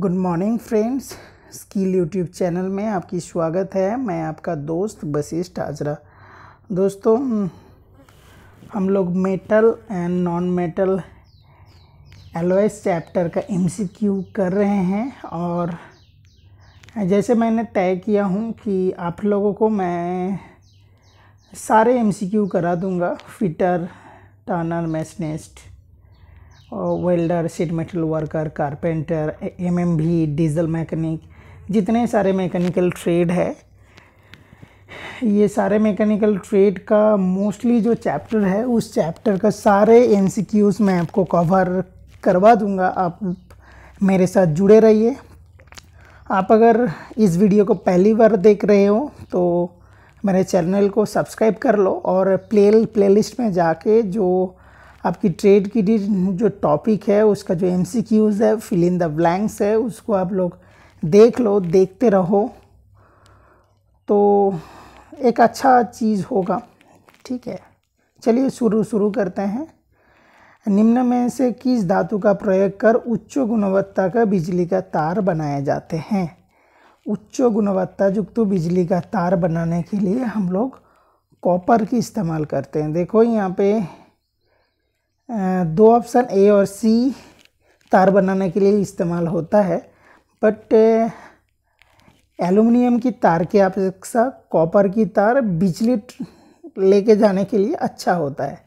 good morning friends skill YouTube channel में आपकी स्वागत है मैं आपका दोस्त वशिष्ठ आजरा दोस्तों हम लोग metal and non metal alloys chapter का एमसीक्यू कर रहे हैं और जैसे मैंने तय किया हूँ कि आप लोगों को मैं सारे एमसीक्यू करा दूँगा fitter turner machinist welder sheet metal worker carpenter M M भी डीजल मैकेनिक जितने सारे मैकेनिकल ट्रेड है ये सारे मैकेनिकल ट्रेड का मोस्टली जो चैप्टर है उस चैप्टर का सारे एन मैं आपको कवर करवा दूंगा आप मेरे साथ जुड़े रहिए आप अगर इस वीडियो को पहली बार देख रहे हो तो मेरे चैनल को सब्सक्राइब कर लो और प्ले प्लेलिस्ट में जाके जो आपकी ट्रेड की जो टॉपिक है उसका जो एम सी क्यूज है फिल इन द ब्लैंक्स है उसको आप लोग देख लो देखते रहो तो एक अच्छा चीज़ होगा ठीक है चलिए शुरू शुरू करते हैं निम्न में से किस धातु का प्रयोग कर उच्च गुणवत्ता का बिजली का तार बनाए जाते हैं उच्च गुणवत्ता युक्त बिजली का तार बनाने के लिए हम लोग कॉपर की इस्तेमाल करते हैं देखो यहाँ पे दो ऑप्शन ए और सी तार बनाने के लिए इस्तेमाल होता है बट एलुमिनियम की तार की अपेक्षा कॉपर की तार बिजली लेके जाने के लिए अच्छा होता है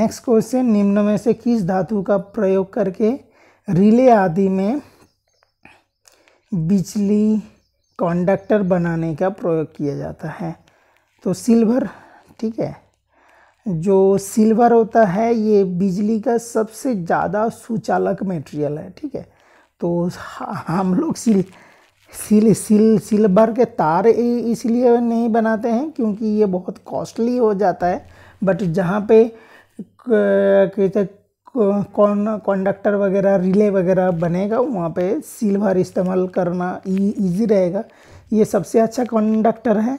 नेक्स्ट क्वेश्चन निम्न में से किस धातु का प्रयोग करके रिले आदि में बिजली कंडक्टर बनाने का प्रयोग किया जाता है तो सिल्वर ठीक है जो सिल्वर होता है ये बिजली का सबसे ज़्यादा सुचालक मटेरियल है ठीक है तो हम लोग सिल सिल सिल सिल्वर के तार इसलिए नहीं बनाते हैं क्योंकि ये बहुत कॉस्टली हो जाता है बट जहाँ पे कौन कंडक्टर वगैरह रिले वगैरह बनेगा वहाँ पे सिल्वर इस्तेमाल करना इजी रहेगा ये सबसे अच्छा कंडक्टर है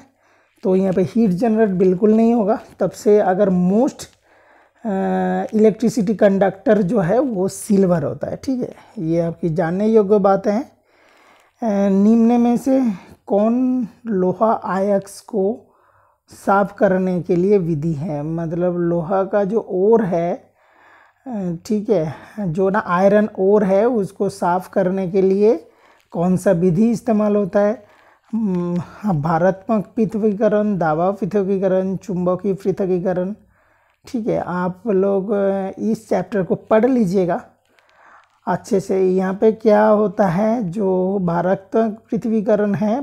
तो यहाँ पे हीट जनरेट बिल्कुल नहीं होगा तब से अगर मोस्ट इलेक्ट्रिसिटी कंडक्टर जो है वो सिल्वर होता है ठीक है ये आपकी जानने योग्य बातें हैं निम्न में से कौन लोहा आयक्स को साफ करने के लिए विधि है मतलब लोहा का जो ओर है ठीक है जो ना आयरन ओर है उसको साफ करने के लिए कौन सा विधि इस्तेमाल होता है हम्म, हाँ, भारात्मक पृथ्वीकरण दावा पृथ्वीकरण चुंबकीय पृथ्वीकरण ठीक है आप लोग इस चैप्टर को पढ़ लीजिएगा अच्छे से यहाँ पे क्या होता है जो भारात्मक पृथ्वीकरण है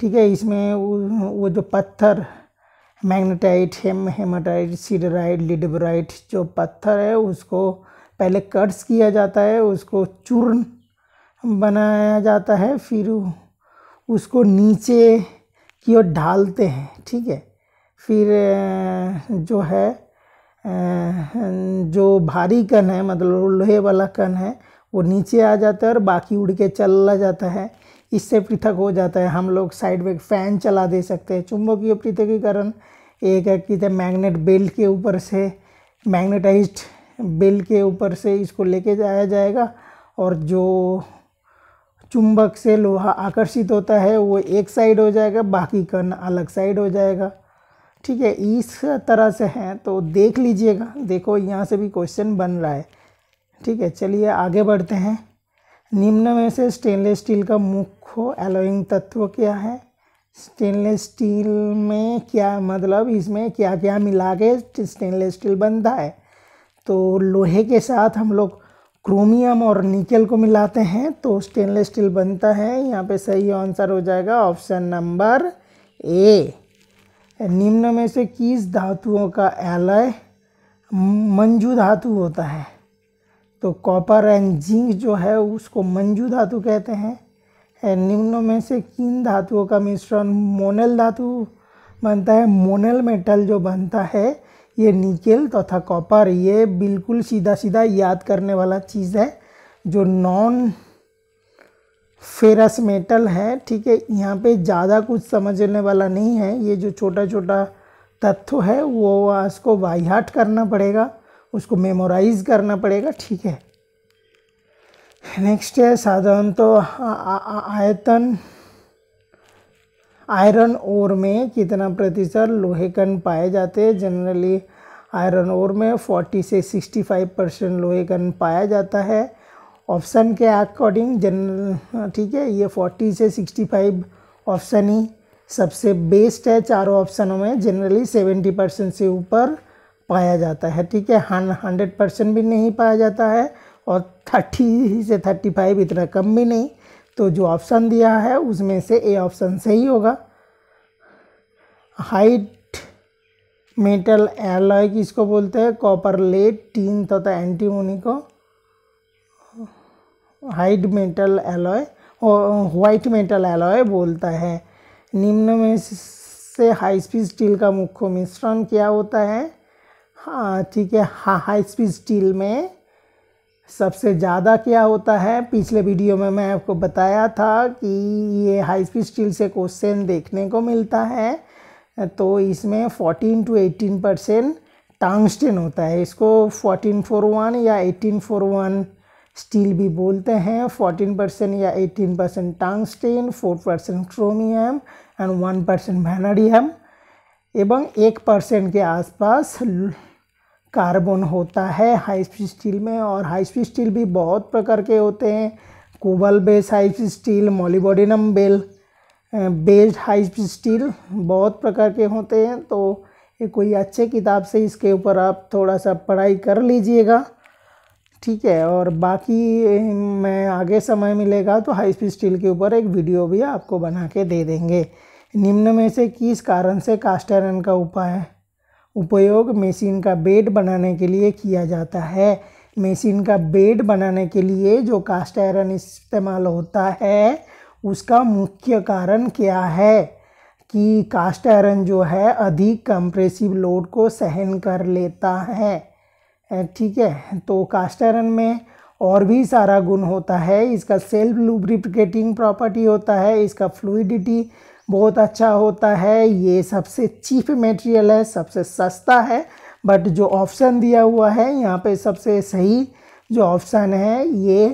ठीक है इसमें वो, वो जो पत्थर मैग्नेटाइट हेम हेमाटाइट सीडराइट लिडबराइट जो पत्थर है उसको पहले कट्स किया जाता है उसको चूर्ण बनाया जाता है फिर उसको नीचे की ओर ढालते हैं ठीक है फिर जो है जो भारी कण है मतलब लोहे वाला कण है वो नीचे आ जाता है और बाकी उड़ के चला जाता है इससे पृथक हो जाता है हम लोग साइड में फैन चला दे सकते हैं चुंबकीय पृथकीकरण एक है कि मैग्नेट बेल्ट के ऊपर से मैग्नेटाइज्ड बेल्ट के ऊपर से इसको लेके जाया जाएगा और जो चुंबक से लोहा आकर्षित होता है वो एक साइड हो जाएगा बाकी कण अलग साइड हो जाएगा ठीक है इस तरह से है तो देख लीजिएगा देखो यहाँ से भी क्वेश्चन बन रहा है ठीक है चलिए आगे बढ़ते हैं निम्न में से स्टेनलेस स्टील का मुख्य एलोइंग तत्व क्या है स्टेनलेस स्टील में क्या मतलब इसमें क्या क्या मिला के स्टेनलेस स्टील बनता है तो लोहे के साथ हम लोग क्रोमियम और निकल को मिलाते हैं तो स्टेनलेस स्टील बनता है यहाँ पे सही आंसर हो जाएगा ऑप्शन नंबर ए निम्न में से किस धातुओं का एलय मंजू धातु होता है तो कॉपर एंड जिंक जो है उसको मंजू धातु कहते हैं निम्न में से किन धातुओं का मिश्रण मोनल धातु बनता है मोनल मेटल जो बनता है ये निकेल तथा तो कॉपर ये बिल्कुल सीधा सीधा याद करने वाला चीज़ है जो नॉन फेरस मेटल है ठीक है यहाँ पे ज़्यादा कुछ समझने वाला नहीं है ये जो छोटा छोटा तत्व है वो उसको वाइहाट करना पड़ेगा उसको मेमोराइज करना पड़ेगा ठीक है नेक्स्ट है साधारण तो आयतन आयरन ओर में कितना प्रतिशत लोहे कण पाए जाते हैं जनरली आयरन ओर में 40 से 65 परसेंट लोहे कण पाया जाता है ऑप्शन के अकॉर्डिंग जनरल ठीक है ये 40 से 65 ऑप्शन ही सबसे बेस्ट है चारों ऑप्शनों में जनरली 70 परसेंट से ऊपर पाया जाता है ठीक है हंड्रेड परसेंट भी नहीं पाया जाता है और थर्टी से थर्टी फाइव इतना कम भी नहीं तो जो ऑप्शन दिया है उसमें से ए ऑप्शन सही होगा हाइट मेटल एलॉय किसको बोलते हैं कॉपर लेट टीन तथा एंटीमोनी को हाइट मेटल एलॉय और वाइट मेटल एलॉय बोलता है निम्न में से हाई स्पीड स्टील का मुख्य मिश्रण क्या होता है हाँ ठीक है हा, हाई स्पीड स्टील में सबसे ज़्यादा क्या होता है पिछले वीडियो में मैं आपको बताया था कि ये हाई स्पीड स्टील से क्वेश्चन देखने को मिलता है तो इसमें 14 टू 18 परसेंट टांगस्टेन होता है इसको 1441 या 1841 स्टील भी बोलते हैं 14 परसेंट या 18 percent tungsten 4 percent chromium and 1 percent vanadium एवं एक परसेंट के आसपास कार्बन होता है हाई स्पीड स्टील में और हाई स्पीड स्टील भी बहुत प्रकार के होते हैं cobalt base high speed steel molybdenum बेल बेस्ड हाई स्पीड स्टील बहुत प्रकार के होते हैं तो ये कोई अच्छे किताब से इसके ऊपर आप थोड़ा सा पढ़ाई कर लीजिएगा ठीक है और बाकी मैं आगे समय मिलेगा तो हाई स्पीड स्टील के ऊपर एक वीडियो भी आपको बना के दे देंगे निम्न में से किस कारण से कास्ट आयरन का उपाय उपयोग मशीन का बेड बनाने के लिए किया जाता है मशीन का बेड बनाने के लिए जो कास्ट आयरन इस्तेमाल होता है उसका मुख्य कारण क्या है कि कास्ट आयरन जो है अधिक कंप्रेसिव लोड को सहन कर लेता है ठीक है तो कास्ट आयरन में और भी सारा गुण होता है इसका सेल्फ लुब्रिकेटिंग प्रॉपर्टी होता है इसका फ्लूडिटी बहुत अच्छा होता है ये सबसे चीप मटेरियल है सबसे सस्ता है बट जो ऑप्शन दिया हुआ है यहाँ पे सबसे सही जो ऑप्शन है ये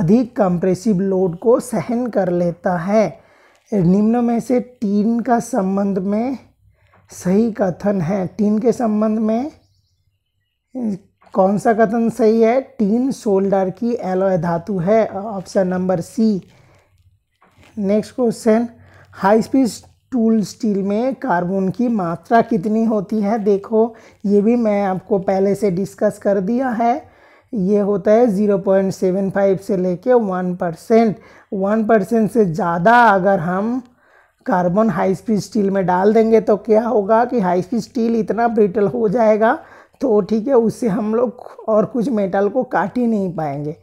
अधिक कंप्रेसिव लोड को सहन कर लेता है निम्न में से टीन का संबंध में सही कथन है टीन के संबंध में कौन सा कथन सही है टीन शोल्डर की एलोय धातु है option number C next question high speed tool steel में कार्बन की मात्रा कितनी होती है देखो ये भी मैं आपको पहले से डिस्कस कर दिया है ये होता है 0.75 से लेके 1 परसेंट वन परसेंट से ज़्यादा अगर हम कार्बन हाई स्पीड स्टील में डाल देंगे तो क्या होगा कि हाई स्पीड स्टील इतना ब्रिटल हो जाएगा तो ठीक है उससे हम लोग और कुछ मेटल को काट ही नहीं पाएंगे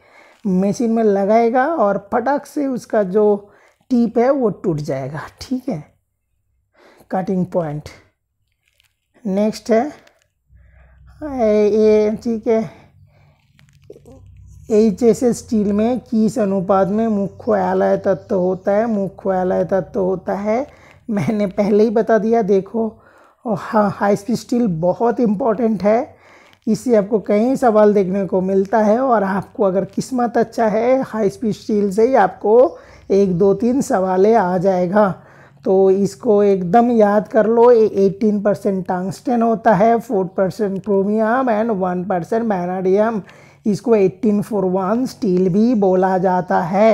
मशीन में लगाएगा और फटक से उसका जो टीप है वो टूट जाएगा ठीक है कटिंग पॉइंट नेक्स्ट है ये ठीक है एच एस स्टील में किस अनुपात में मुख्य आलय तत्व होता है मुख्य आलय तत्व होता है मैंने पहले ही बता दिया देखो हाँ हाई स्पीड स्टील बहुत इम्पॉर्टेंट है इससे आपको कई सवाल देखने को मिलता है और आपको अगर किस्मत अच्छा है हाई स्पीड स्टील से ही आपको एक दो तीन सवाल आ जाएगा तो इसको एकदम याद कर लो एटीन परसेंट टांगस्टेन होता है four percent chromium and one percent vanadium इसको एट्टीन फोर वन स्टील भी बोला जाता है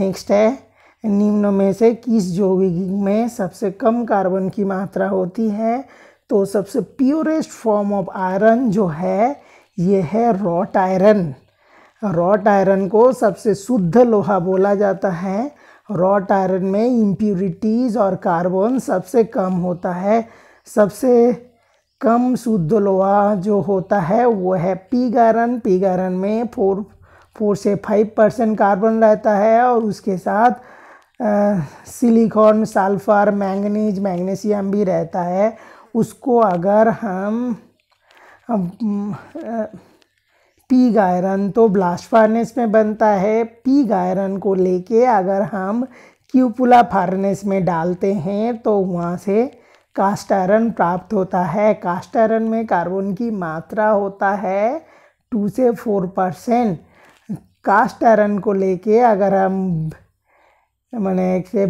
नेक्स्ट है निम्न में से किस यौगिक में सबसे कम कार्बन की मात्रा होती है तो सबसे प्योरेस्ट फॉर्म ऑफ आयरन जो है ये है रॉट आयरन रॉट आयरन को सबसे शुद्ध लोहा बोला जाता है रॉट आयरन में इम्प्यूरिटीज़ और कार्बन सबसे कम होता है सबसे कम शुद्ध लोहा जो होता है वो है पीग आयरन पीग आयरन में फोर फोर से फाइव परसेंट कार्बन रहता है और उसके साथ सिलिकॉन सल्फर मैंगनीज मैग्नीशियम भी रहता है उसको अगर हम, आ, पी गायरन तो ब्लास्ट फार्नेस में बनता है पी गायरन को लेके अगर हम क्यूपुला फार्नेस में डालते हैं तो वहाँ से कास्ट आयरन प्राप्त होता है कास्ट आयरन में कार्बन की मात्रा होता है टू से फोर परसेंट कास्ट आयरन को लेके अगर हम मैंने से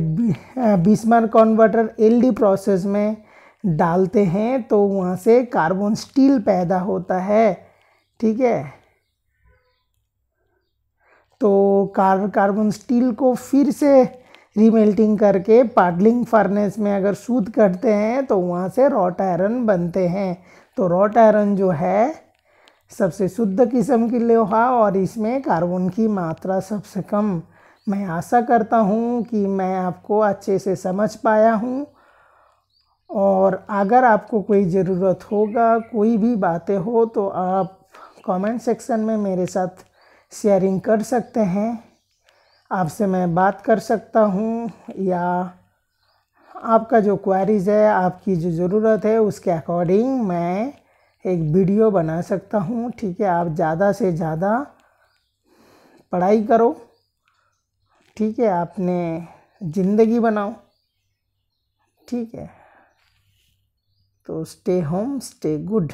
बिस्मर कॉन्वर्टर एल प्रोसेस में डालते हैं तो वहाँ से कार्बन स्टील पैदा होता है ठीक है तो कार कार्बन स्टील को फिर से रीमेल्टिंग करके पार्डलिंग फर्नेस में अगर सूद करते हैं तो वहाँ से रॉट आयरन बनते हैं तो रॉट आयरन जो है सबसे शुद्ध किस्म की लोहा और इसमें कार्बन की मात्रा सबसे कम मैं आशा करता हूँ कि मैं आपको अच्छे से समझ पाया हूँ और अगर आपको कोई ज़रूरत होगा कोई भी बातें हो तो आप कमेंट सेक्शन में मेरे साथ शेयरिंग कर सकते हैं आपसे मैं बात कर सकता हूँ या आपका जो क्वारीज़ है आपकी जो ज़रूरत है उसके अकॉर्डिंग मैं एक वीडियो बना सकता हूँ ठीक है आप ज़्यादा से ज़्यादा पढ़ाई करो ठीक है आपने ज़िंदगी बनाओ ठीक है तो स्टे होम स्टे गुड